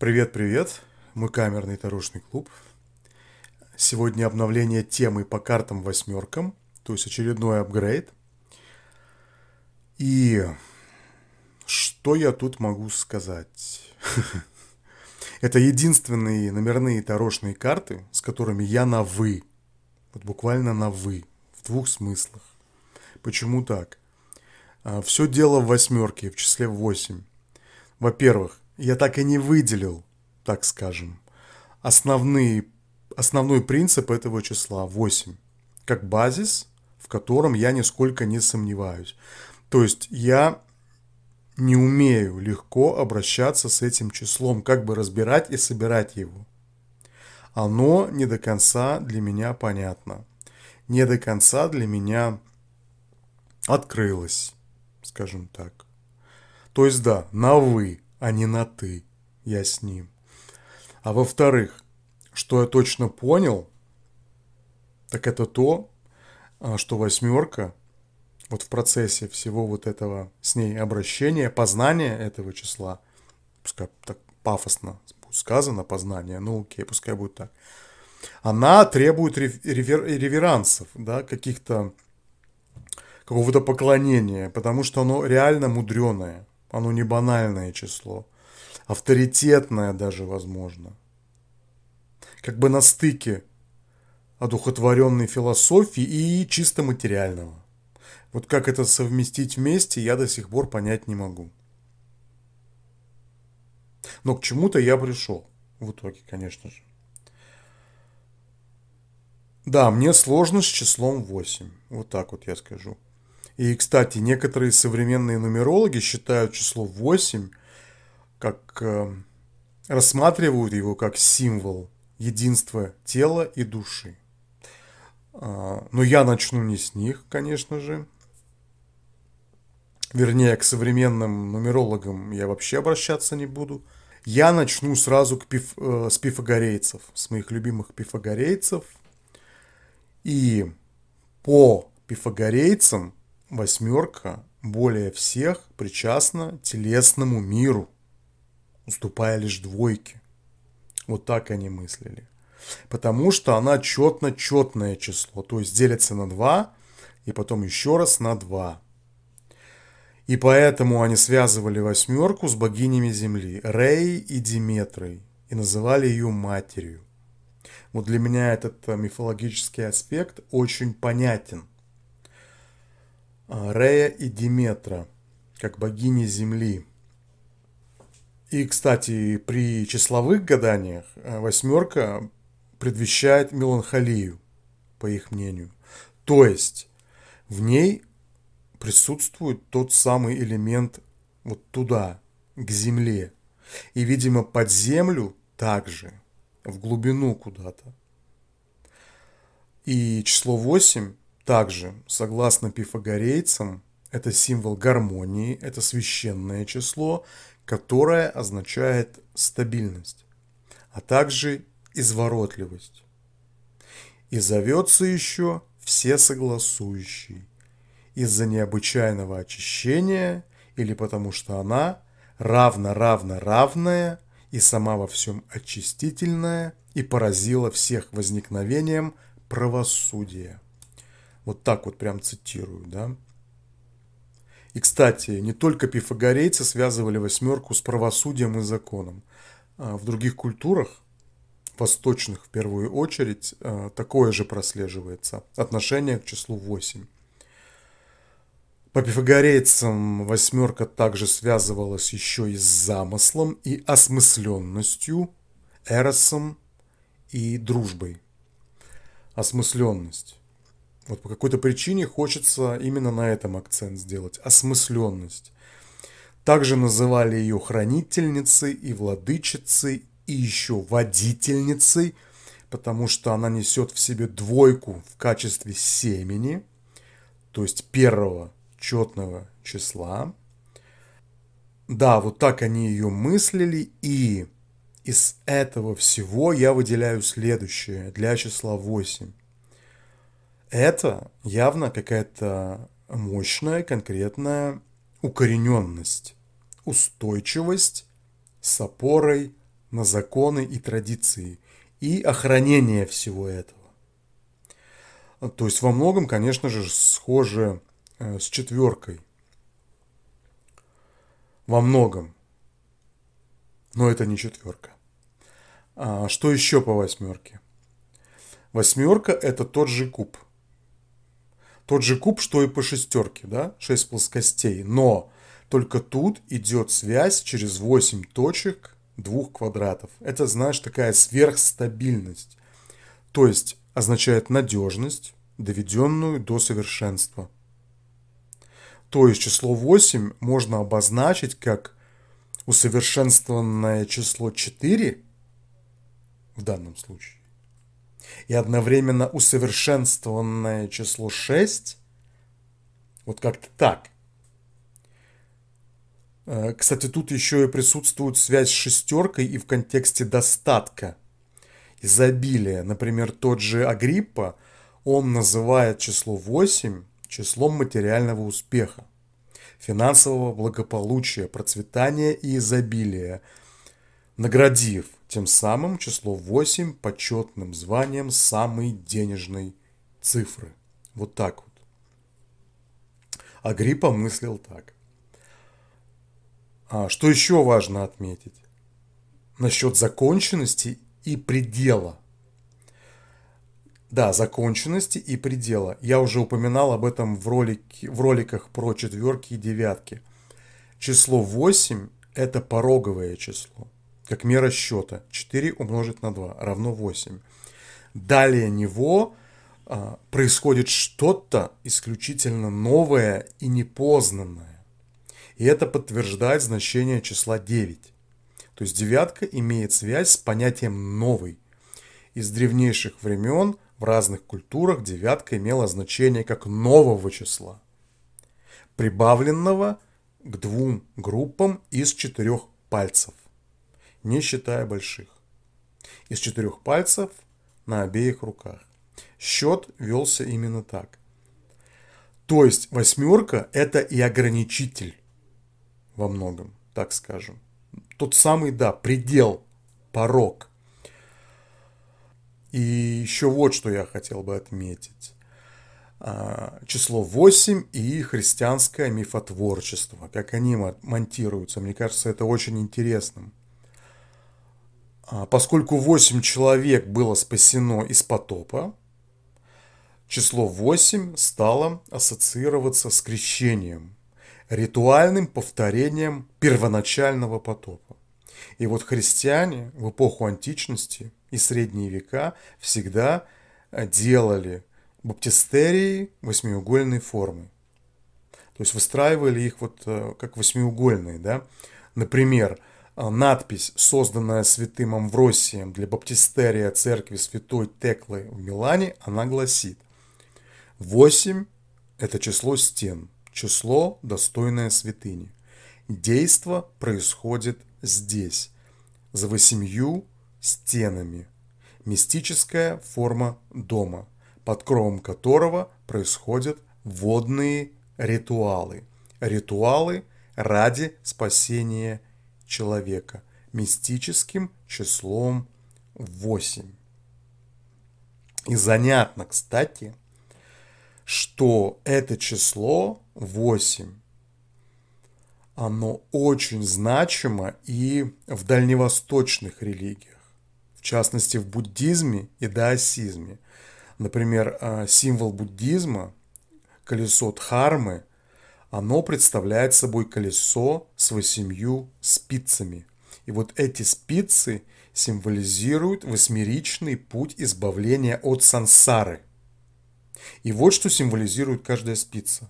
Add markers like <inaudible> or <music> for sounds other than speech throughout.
Привет-привет, мы камерный тарушный клуб. Сегодня обновление темы по картам восьмеркам, то есть очередной апгрейд. И что я тут могу сказать? <laughs> Это единственные номерные тарошные карты, с которыми я на «вы». Вот буквально на «вы». В двух смыслах. Почему так? А, Все дело в восьмерке, в числе 8. Во-первых, я так и не выделил, так скажем, основные, основной принцип этого числа 8, как базис, в котором я нисколько не сомневаюсь. То есть я не умею легко обращаться с этим числом, как бы разбирать и собирать его. Оно не до конца для меня понятно, не до конца для меня открылось, скажем так. То есть да, на «вы», а не на «ты». Я с ним. А во-вторых, что я точно понял, так это то, а, что восьмерка вот в процессе всего вот этого с ней обращения, познания этого числа, пускай так пафосно сказано познание, ну окей, пускай будет так, она требует ревер, реверансов, да, каких-то какого-то поклонения, потому что оно реально мудреное. Оно не банальное число. Авторитетное даже, возможно. Как бы на стыке одухотворенной философии и чисто материального. Вот как это совместить вместе, я до сих пор понять не могу. Но к чему-то я пришел. В итоге, конечно же. Да, мне сложно с числом 8. Вот так вот я скажу. И, кстати, некоторые современные нумерологи считают число 8 как э, рассматривают его как символ единства тела и души. А, но я начну не с них, конечно же. Вернее, к современным нумерологам я вообще обращаться не буду. Я начну сразу к пиф... Э, с пифагорейцев, с моих любимых пифагорейцев. И по пифагорейцам восьмерка более всех причастна телесному миру, уступая лишь двойке. Вот так они мыслили. Потому что она четно-четное число, то есть делится на два и потом еще раз на два. И поэтому они связывали восьмерку с богинями Земли, Рей и Диметрой, и называли ее матерью. Вот для меня этот э, мифологический аспект очень понятен. А, Рея и Диметра, как богини Земли. И, кстати, при числовых гаданиях а, восьмерка предвещает меланхолию, по их мнению. То есть в ней присутствует тот самый элемент вот туда, к земле. И, видимо, под землю также, в глубину куда-то. И число 8 также, согласно пифагорейцам, это символ гармонии, это священное число, которое означает стабильность, а также изворотливость. И зовется еще все согласующие из-за необычайного очищения или потому что она равна, равна, равная и сама во всем очистительная и поразила всех возникновением правосудия. Вот так вот прям цитирую, да. И, кстати, не только пифагорейцы связывали восьмерку с правосудием и законом. А в других культурах, восточных в первую очередь, а, такое же прослеживается отношение к числу 8. По пифагорейцам восьмерка также связывалась еще и с замыслом и осмысленностью, эросом и дружбой. Осмысленность. Вот по какой-то причине хочется именно на этом акцент сделать. Осмысленность. Также называли ее хранительницей и владычицей, и еще водительницей, потому что она несет в себе двойку в качестве семени, то есть первого четного числа. Да, вот так они ее мыслили, и из этого всего я выделяю следующее для числа 8. Это явно какая-то мощная, конкретная укорененность, устойчивость с опорой на законы и традиции и охранение всего этого. То есть во многом, конечно же, схоже э, с четверкой. Во многом. Но это не четверка. А что еще по восьмерке? Восьмерка это тот же куб – тот же куб, что и по шестерке, да, 6 плоскостей. Но только тут идет связь через 8 точек двух квадратов. Это, знаешь, такая сверхстабильность. То есть означает надежность, доведенную до совершенства. То есть число 8 можно обозначить как усовершенствованное число 4 в данном случае и одновременно усовершенствованное число 6. Вот как-то так. Э, кстати, тут еще и присутствует связь с шестеркой и в контексте достатка, изобилия. Например, тот же Агриппа, он называет число 8 числом материального успеха, финансового благополучия, процветания и изобилия, наградив – тем самым число 8 почетным званием самой денежной цифры. Вот так вот. Агриппа мыслил так. А что еще важно отметить? Насчет законченности и предела. Да, законченности и предела. Я уже упоминал об этом в, ролике, в роликах про четверки и девятки. Число 8 – это пороговое число как мера счета. 4 умножить на 2 равно 8. Далее него а, происходит что-то исключительно новое и непознанное. И это подтверждает значение числа 9. То есть девятка имеет связь с понятием «новый». Из древнейших времен в разных культурах девятка имела значение как нового числа, прибавленного к двум группам из четырех пальцев не считая больших. Из четырех пальцев на обеих руках. Счет велся именно так. То есть восьмерка – это и ограничитель во многом, так скажем. Тот самый, да, предел, порог. И еще вот что я хотел бы отметить. А, число 8 и христианское мифотворчество, как они монтируются. Мне кажется, это очень интересным. А, поскольку 8 человек было спасено из потопа, число 8 стало ассоциироваться с крещением, ритуальным повторением первоначального потопа. И вот христиане в эпоху античности и средние века всегда а, делали баптистерии восьмиугольной формы. То есть выстраивали их вот э, как восьмиугольные, да. Например, а, надпись, созданная святым Амвросием для баптистерия церкви святой Теклы в Милане, она гласит 8 – это число стен, число, достойное святыни. Действо происходит здесь, за восемью стенами. Мистическая форма дома, под кровом которого происходят водные ритуалы. Ритуалы ради спасения человека мистическим числом 8. И занятно, кстати, что это число 8, оно очень значимо и в дальневосточных религиях, в частности в буддизме и даосизме. Например, э, символ буддизма, колесо Дхармы, оно представляет собой колесо с восемью спицами. И вот эти спицы символизируют восьмеричный путь избавления от сансары. И вот что символизирует каждая спица.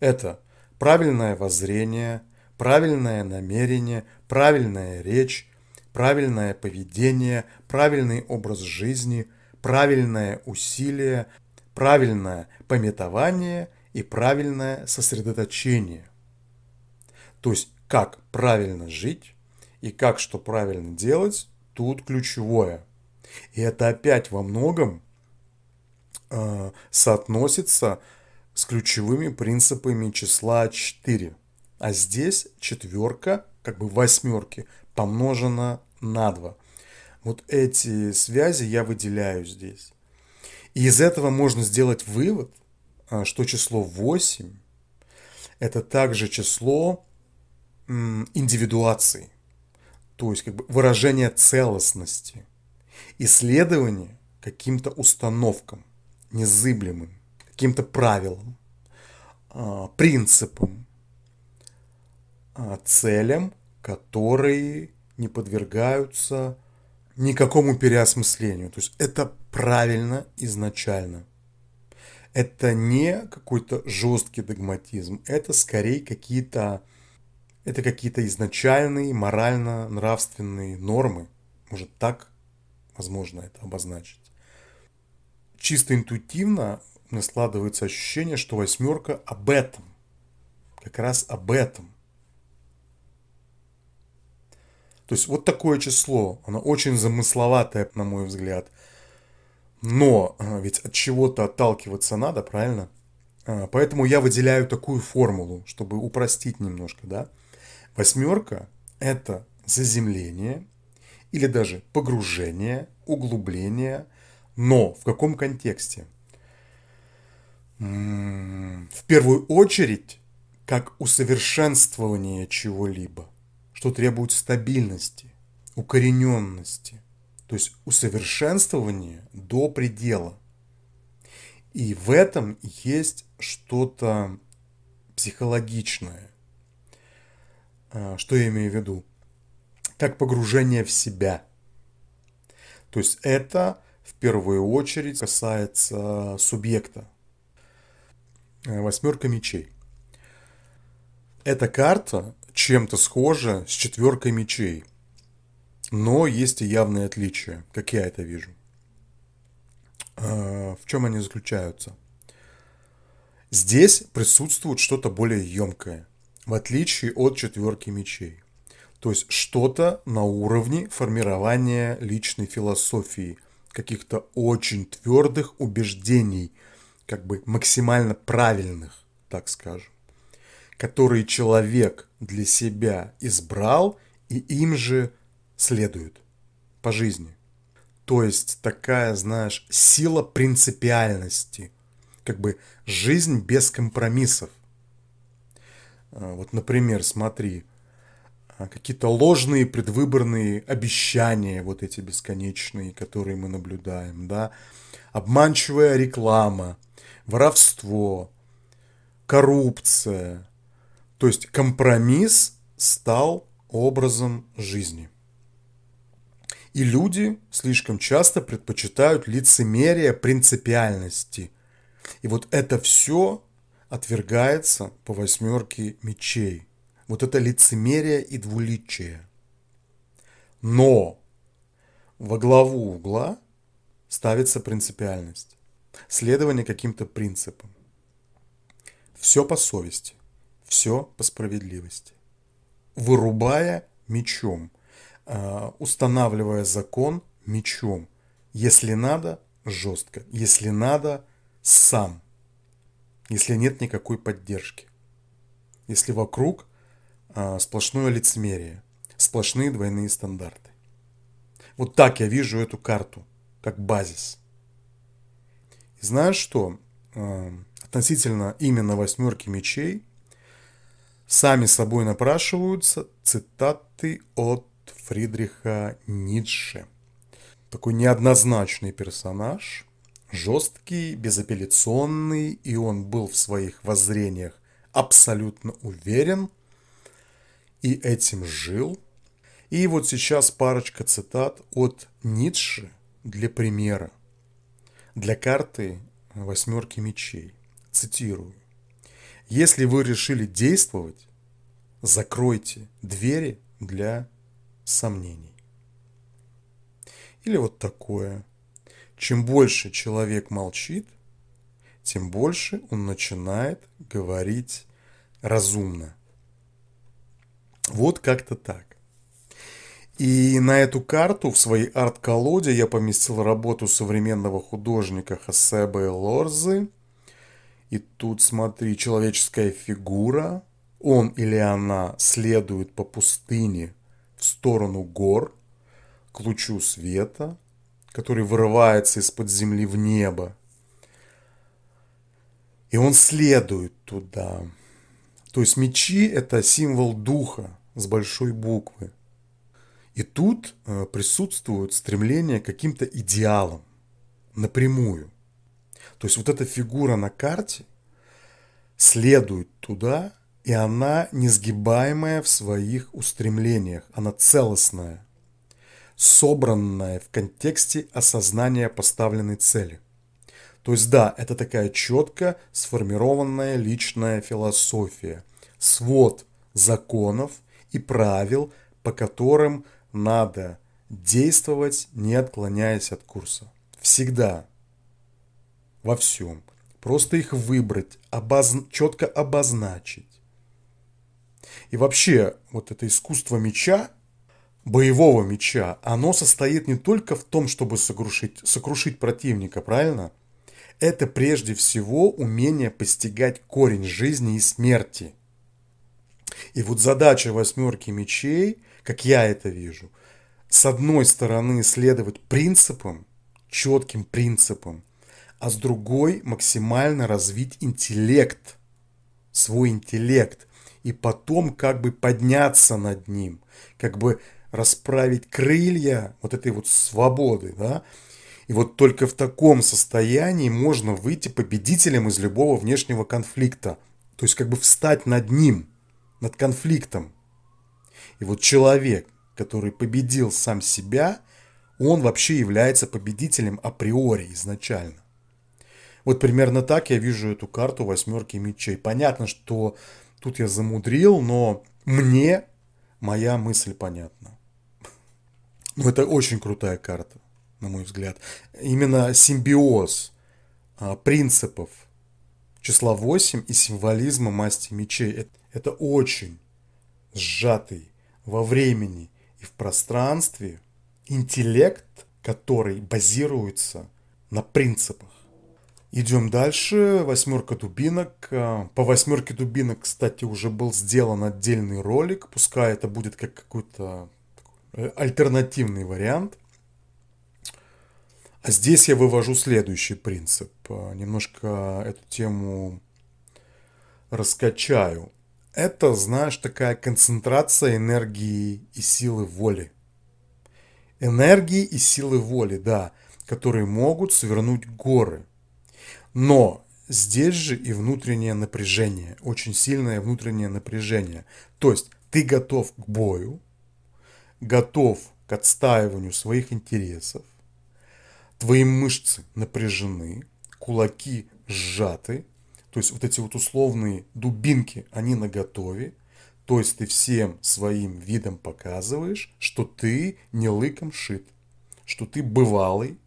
Это правильное воззрение, правильное намерение, правильная речь, правильное поведение, правильный образ жизни, правильное усилие, правильное пометование – и правильное сосредоточение. То есть, как правильно жить и как что правильно делать, тут ключевое. И это опять во многом э, соотносится с ключевыми принципами числа 4. А здесь четверка, как бы восьмерки, помножена на 2. Вот эти связи я выделяю здесь. И из этого можно сделать вывод, а, что число 8 – это также число индивидуации, то есть как бы выражение целостности, исследование каким-то установкам, незыблемым, каким-то правилам, а, принципам, а, целям, которые не подвергаются никакому переосмыслению. То есть это правильно изначально – это не какой-то жесткий догматизм, это скорее какие-то это какие-то изначальные морально-нравственные нормы. Может так, возможно, это обозначить. Чисто интуитивно мне складывается ощущение, что восьмерка об этом. Как раз об этом. То есть вот такое число, оно очень замысловатое, на мой взгляд. Но а, ведь от чего-то отталкиваться надо, правильно? А, поэтому я выделяю такую формулу, чтобы упростить немножко, да? Восьмерка – это заземление или даже погружение, углубление, но в каком контексте? В первую очередь, как усовершенствование чего-либо, что требует стабильности, укорененности – то есть усовершенствование до предела. И в этом есть что-то психологичное. А, что я имею в виду? Как погружение в себя. То есть это в первую очередь касается субъекта. Э, Восьмерка мечей. Эта карта чем-то схожа с четверкой мечей – но есть и явные отличия, как я это вижу. А, в чем они заключаются? Здесь присутствует что-то более емкое, в отличие от четверки мечей. То есть что-то на уровне формирования личной философии, каких-то очень твердых убеждений, как бы максимально правильных, так скажем, которые человек для себя избрал и им же следует по жизни. То есть такая, знаешь, сила принципиальности. Как бы жизнь без компромиссов. А, вот, например, смотри, а, какие-то ложные предвыборные обещания, вот эти бесконечные, которые мы наблюдаем, да, обманчивая реклама, воровство, коррупция. То есть компромисс стал образом жизни. И люди слишком часто предпочитают лицемерие принципиальности. И вот это все отвергается по восьмерке мечей. Вот это лицемерие и двуличие. Но во главу угла ставится принципиальность, следование каким-то принципам. Все по совести, все по справедливости. Вырубая мечом – Э, устанавливая закон мечом. Если надо, жестко. Если надо, сам. Если нет никакой поддержки. Если вокруг э, сплошное лицемерие, сплошные двойные стандарты. Вот так я вижу эту карту, как базис. И знаешь что? Э, относительно именно восьмерки мечей, сами собой напрашиваются цитаты от Фридриха Ницше. Такой неоднозначный персонаж, жесткий, безапелляционный, и он был в своих воззрениях абсолютно уверен, и этим жил. И вот сейчас парочка цитат от Ницше для примера, для карты восьмерки мечей. Цитирую. «Если вы решили действовать, закройте двери для сомнений. Или вот такое. Чем больше человек молчит, тем больше он начинает говорить разумно. Вот как-то так. И на эту карту в своей арт-колоде я поместил работу современного художника Хасебе Лорзы. И тут, смотри, человеческая фигура. Он или она следует по пустыне в сторону гор, к лучу света, который вырывается из-под земли в небо. И он следует туда. То есть мечи – это символ духа с большой буквы. И тут э, присутствует стремление к каким-то идеалам напрямую. То есть вот эта фигура на карте следует туда, и она несгибаемая в своих устремлениях, она целостная, собранная в контексте осознания поставленной цели. То есть да, это такая четко сформированная личная философия, свод законов и правил, по которым надо действовать, не отклоняясь от курса. Всегда. Во всем. Просто их выбрать, обозн... четко обозначить. И вообще, вот это искусство меча, боевого меча, оно состоит не только в том, чтобы сокрушить, сокрушить противника, правильно? Это прежде всего умение постигать корень жизни и смерти. И вот задача восьмерки мечей, как я это вижу, с одной стороны следовать принципам, четким принципам, а с другой максимально развить интеллект, свой интеллект – и потом как бы подняться над ним, как бы расправить крылья вот этой вот свободы, да, и вот только в таком состоянии можно выйти победителем из любого внешнего конфликта. То есть как бы встать над ним, над конфликтом. И вот человек, который победил сам себя, он вообще является победителем априори изначально. Вот примерно так я вижу эту карту восьмерки мечей. Понятно, что Тут я замудрил, но мне моя мысль понятна. Ну, это очень крутая карта, на мой взгляд. Именно симбиоз а, принципов числа 8 и символизма масти мечей. Это, это очень сжатый во времени и в пространстве интеллект, который базируется на принципах. Идем дальше. Восьмерка дубинок. Э, по восьмерке дубинок, кстати, уже был сделан отдельный ролик. Пускай это будет как какой-то э, альтернативный вариант. А здесь я вывожу следующий принцип. Э, немножко эту тему раскачаю. Это, знаешь, такая концентрация энергии и силы воли. Энергии и силы воли, да, которые могут свернуть горы – но здесь же и внутреннее напряжение, очень сильное внутреннее напряжение. То есть ты готов к бою, готов к отстаиванию своих интересов, твои мышцы напряжены, кулаки сжаты, то есть вот эти вот условные дубинки, они наготове, то есть ты всем своим видом показываешь, что ты не лыком шит, что ты бывалый,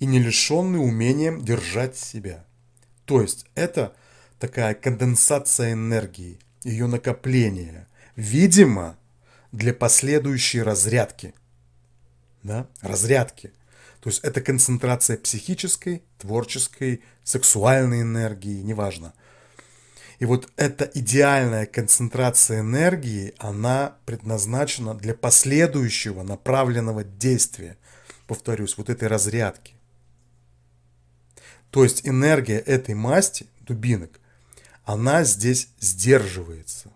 и не лишенный умением держать себя. То есть это такая конденсация энергии, ее накопление, видимо, для последующей разрядки. Да? Разрядки. То есть это концентрация психической, творческой, сексуальной энергии, неважно. И вот эта идеальная концентрация энергии, она предназначена для последующего направленного действия, повторюсь, вот этой разрядки. То есть энергия этой масти, дубинок, она здесь сдерживается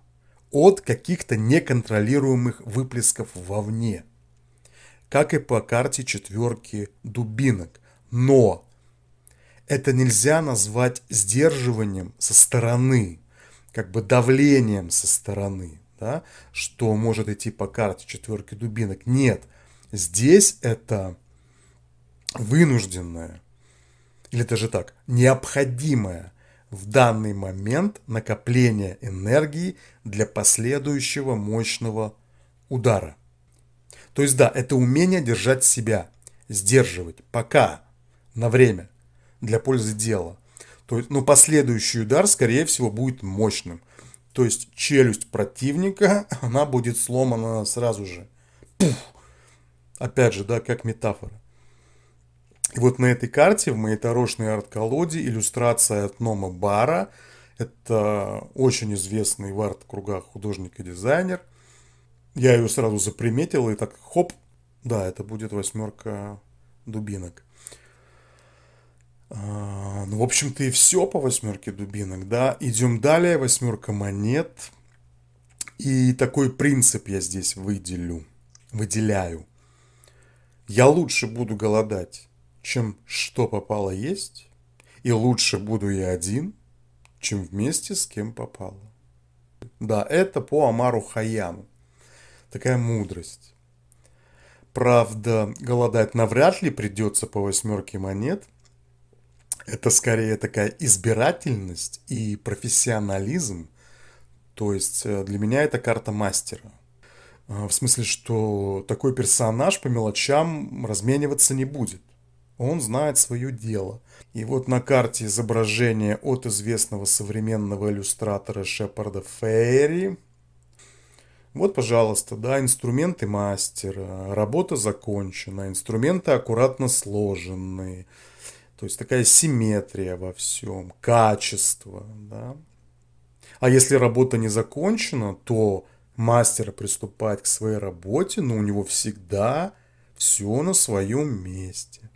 от каких-то неконтролируемых выплесков вовне, как и по карте четверки дубинок. Но это нельзя назвать сдерживанием со стороны, как бы давлением со стороны, да, что может идти по карте четверки дубинок. Нет, здесь это вынужденное или даже так, необходимое в данный момент накопление энергии для последующего мощного удара. То есть да, это умение держать себя, сдерживать, пока, на время, для пользы дела. То есть, но последующий удар, скорее всего, будет мощным. То есть челюсть противника, <laughs> она будет сломана сразу же. Пух! Опять же, да, как метафора. Вот на этой карте, в моей тарошной арт-колоде, иллюстрация от Нома Бара. Это очень известный в арт-кругах художник и дизайнер. Я ее сразу заприметил и так хоп, да, это будет восьмерка дубинок. А, ну, в общем-то, и все по восьмерке дубинок, да. Идем далее, восьмерка монет. И такой принцип я здесь выделю, выделяю. Я лучше буду голодать чем что попало есть, и лучше буду я один, чем вместе с кем попало. Да, это по Амару Хаяму. Такая мудрость. Правда, голодать навряд ли придется по восьмерке монет. Это скорее такая избирательность и профессионализм. То есть э, для меня это карта мастера. Э, в смысле, что такой персонаж по мелочам размениваться не будет. Он знает свое дело. И вот на карте изображение от известного современного иллюстратора Шепарда Ферри. Вот, пожалуйста, да, инструменты мастера, работа закончена, инструменты аккуратно сложенные, То есть такая симметрия во всем, качество, да. А если работа не закончена, то мастер приступает к своей работе, но у него всегда все на своем месте.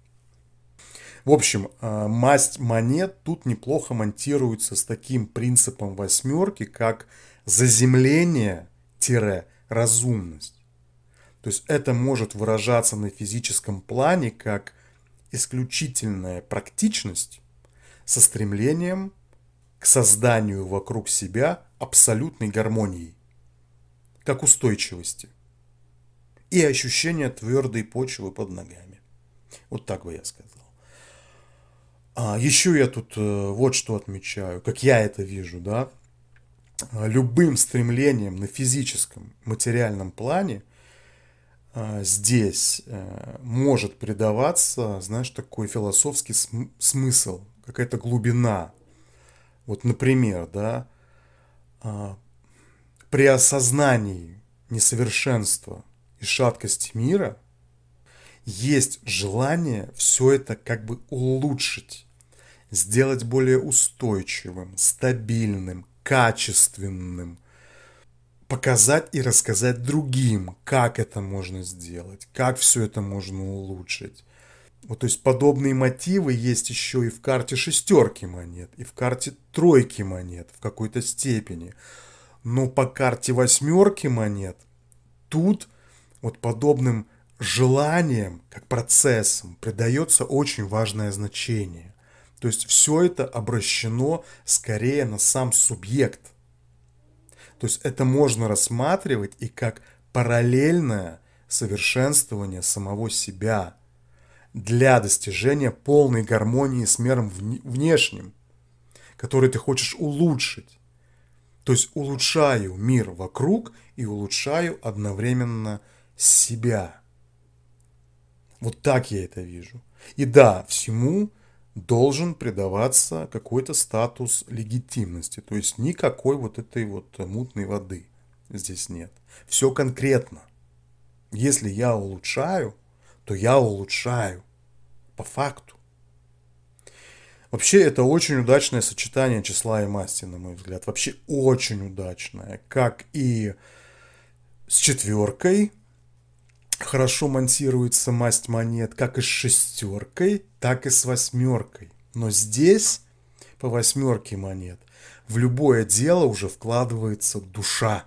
В общем, э, масть монет тут неплохо монтируется с таким принципом восьмерки, как заземление-разумность. То есть это может выражаться на физическом плане как исключительная практичность со стремлением к созданию вокруг себя абсолютной гармонии, как устойчивости и ощущение твердой почвы под ногами. Вот так бы я сказал. А, еще я тут э, вот что отмечаю, как я это вижу, да, а, любым стремлением на физическом, материальном плане а, здесь э, может придаваться, знаешь, такой философский см- смысл, какая-то глубина. Вот, например, да, а, при осознании несовершенства и шаткости мира – есть желание все это как бы улучшить, сделать более устойчивым, стабильным, качественным, показать и рассказать другим, как это можно сделать, как все это можно улучшить. Вот, то есть подобные мотивы есть еще и в карте шестерки монет, и в карте тройки монет в какой-то степени. Но по карте восьмерки монет тут вот подобным желанием, как процессом, придается очень важное значение. То есть все это обращено скорее на сам субъект. То есть это можно рассматривать и как параллельное совершенствование самого себя для достижения полной гармонии с миром внешним, который ты хочешь улучшить. То есть улучшаю мир вокруг и улучшаю одновременно себя. Вот так я это вижу. И да, всему должен придаваться какой-то статус легитимности. То есть никакой вот этой вот мутной воды здесь нет. Все конкретно. Если я улучшаю, то я улучшаю. По факту. Вообще, это очень удачное сочетание числа и масти, на мой взгляд. Вообще очень удачное. Как и с четверкой, хорошо монтируется масть монет как и с шестеркой, так и с восьмеркой. Но здесь по восьмерке монет в любое дело уже вкладывается душа.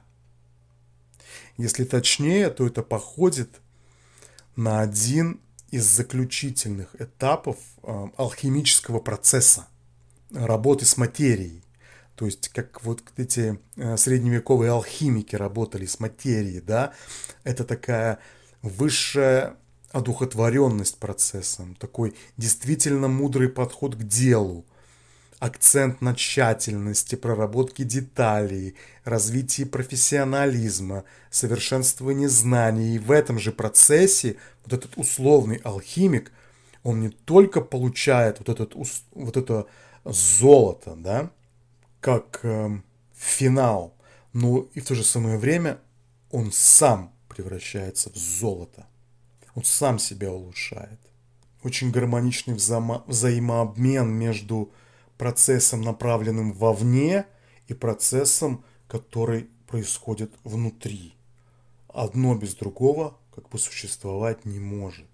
Если точнее, то это походит на один из заключительных этапов э, алхимического процесса работы с материей. То есть, как вот эти э, средневековые алхимики работали с материей, да, это такая высшая одухотворенность процессом, такой действительно мудрый подход к делу, акцент на тщательности, проработке деталей, развитии профессионализма, совершенствовании знаний. И в этом же процессе вот этот условный алхимик, он не только получает вот, этот, вот это золото, да, как э, финал, но и в то же самое время он сам превращается в золото. Он сам себя улучшает. Очень гармоничный взаимо- взаимообмен между процессом, направленным вовне, и процессом, который происходит внутри. Одно без другого как бы существовать не может.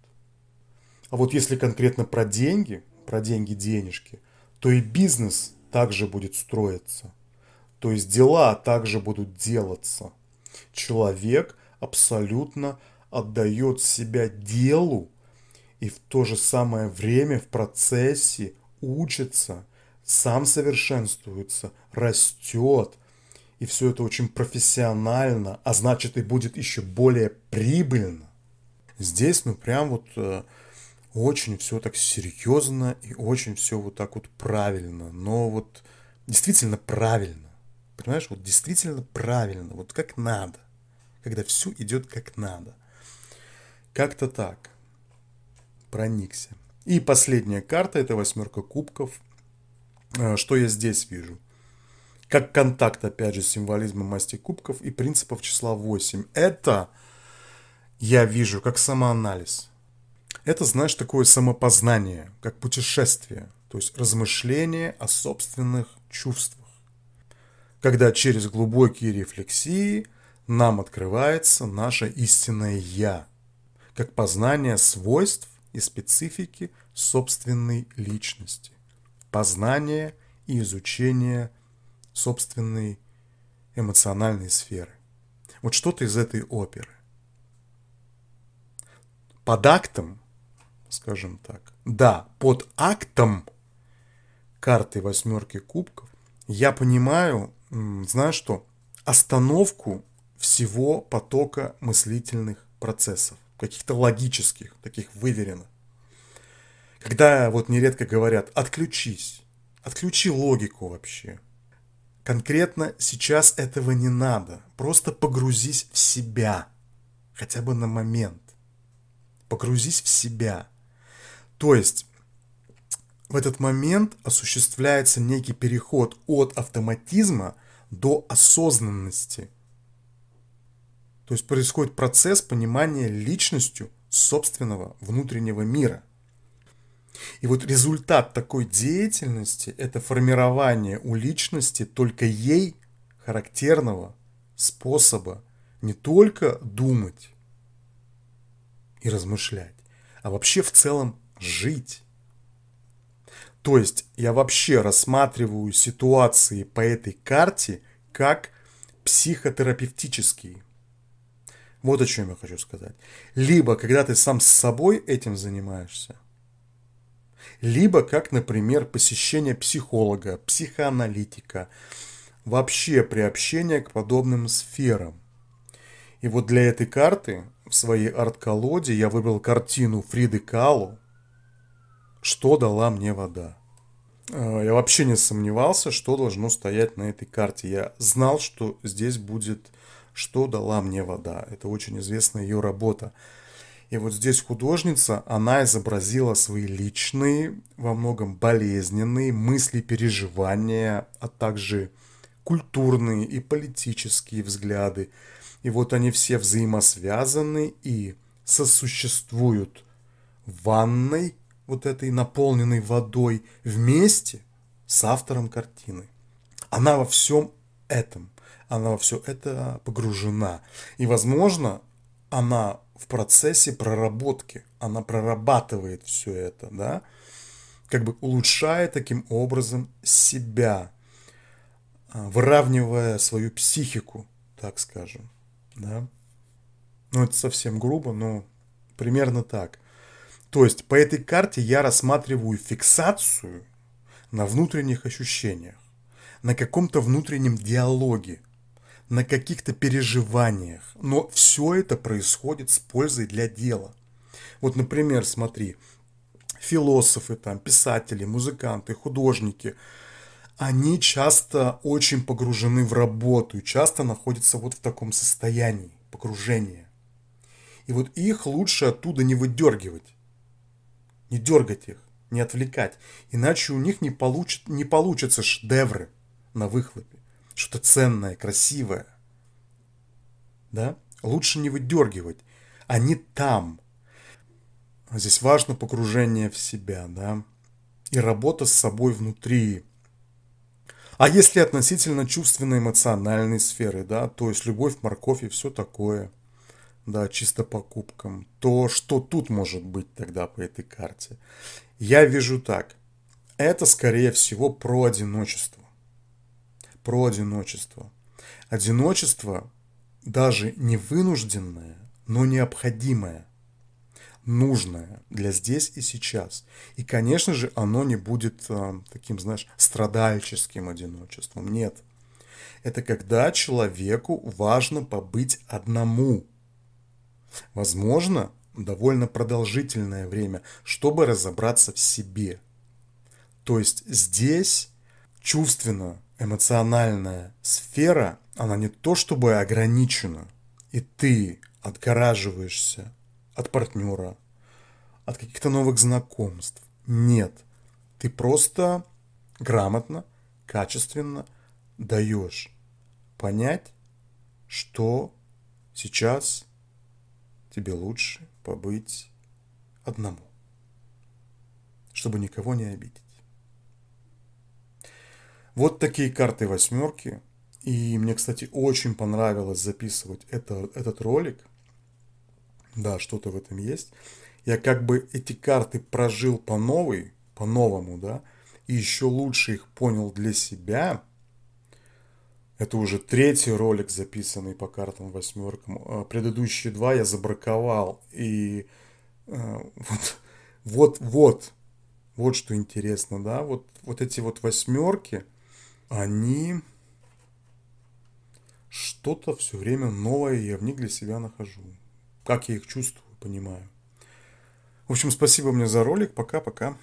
А вот если конкретно про деньги, про деньги-денежки, то и бизнес также будет строиться. То есть дела также будут делаться. Человек абсолютно отдает себя делу и в то же самое время в процессе учится, сам совершенствуется, растет. И все это очень профессионально, а значит и будет еще более прибыльно. Здесь, ну прям вот э, очень все так серьезно и очень все вот так вот правильно. Но вот действительно правильно. Понимаешь, вот действительно правильно, вот как надо когда все идет как надо. Как-то так. Проникся. И последняя карта, это восьмерка кубков. Э, что я здесь вижу? Как контакт, опять же, символизма масти кубков и принципов числа 8. Это я вижу как самоанализ. Это, знаешь, такое самопознание, как путешествие, то есть размышление о собственных чувствах. Когда через глубокие рефлексии нам открывается наше истинное «я», как познание свойств и специфики собственной личности, познание и изучение собственной эмоциональной сферы. Вот что-то из этой оперы. Под актом, скажем так, да, под актом карты восьмерки кубков я понимаю, знаешь что, остановку всего потока мыслительных процессов, каких-то логических, таких выверенных. Когда вот нередко говорят «отключись», отключи логику вообще. Конкретно сейчас этого не надо. Просто погрузись в себя. Хотя бы на момент. Погрузись в себя. То есть в этот момент осуществляется некий переход от автоматизма до осознанности – то есть происходит процесс понимания личностью собственного внутреннего мира. И вот результат такой деятельности – это формирование у личности только ей характерного способа не только думать и размышлять, а вообще в целом жить. То есть я вообще рассматриваю ситуации по этой карте как психотерапевтические. Вот о чем я хочу сказать. Либо когда ты сам с собой этим занимаешься, либо как, например, посещение психолога, психоаналитика, вообще приобщение к подобным сферам. И вот для этой карты в своей арт-колоде я выбрал картину Фриды Калу «Что дала мне вода». А, я вообще не сомневался, что должно стоять на этой карте. Я знал, что здесь будет что дала мне вода. Это очень известная ее работа. И вот здесь художница, она изобразила свои личные, во многом болезненные мысли, переживания, а также культурные и политические взгляды. И вот они все взаимосвязаны и сосуществуют в ванной, вот этой наполненной водой, вместе с автором картины. Она во всем этом – она во все это погружена. И, возможно, она в процессе проработки, она прорабатывает все это, да, как бы улучшая таким образом себя, а, выравнивая свою психику, так скажем, да. Ну, это совсем грубо, но примерно так. То есть по этой карте я рассматриваю фиксацию на внутренних ощущениях, на каком-то внутреннем диалоге, на каких-то переживаниях. Но все это происходит с пользой для дела. Вот, например, смотри, философы, там, писатели, музыканты, художники, они часто очень погружены в работу и часто находятся вот в таком состоянии погружения. И вот их лучше оттуда не выдергивать, не дергать их, не отвлекать, иначе у них не, получит, не получатся шедевры на выхлопе что-то ценное, красивое. Да? Лучше не выдергивать. Они там. Здесь важно погружение в себя, да? И работа с собой внутри. А если относительно чувственной эмоциональной сферы, да, то есть любовь, морковь и все такое, да, чисто покупкам, то что тут может быть тогда по этой карте? Я вижу так. Это, скорее всего, про одиночество про одиночество. Одиночество даже не вынужденное, но необходимое, нужное для здесь и сейчас. И, конечно же, оно не будет э, таким, знаешь, страдальческим одиночеством. Нет. Это когда человеку важно побыть одному. Возможно, довольно продолжительное время, чтобы разобраться в себе. То есть здесь чувственно эмоциональная сфера, она не то чтобы ограничена, и ты отгораживаешься от партнера, от каких-то новых знакомств. Нет, ты просто грамотно, качественно даешь понять, что сейчас тебе лучше побыть одному, чтобы никого не обидеть. Вот такие карты восьмерки. И мне, кстати, очень понравилось записывать это, этот ролик. Да, что-то в этом есть. Я как бы эти карты прожил по новой, по-новому, да, и еще лучше их понял для себя. Это уже третий ролик, записанный по картам восьмеркам. А, предыдущие два я забраковал. И э, вот, вот, вот, вот что интересно, да, вот, вот эти вот восьмерки – они что-то все время новое я в них для себя нахожу. Как я их чувствую, понимаю. В общем, спасибо мне за ролик. Пока-пока.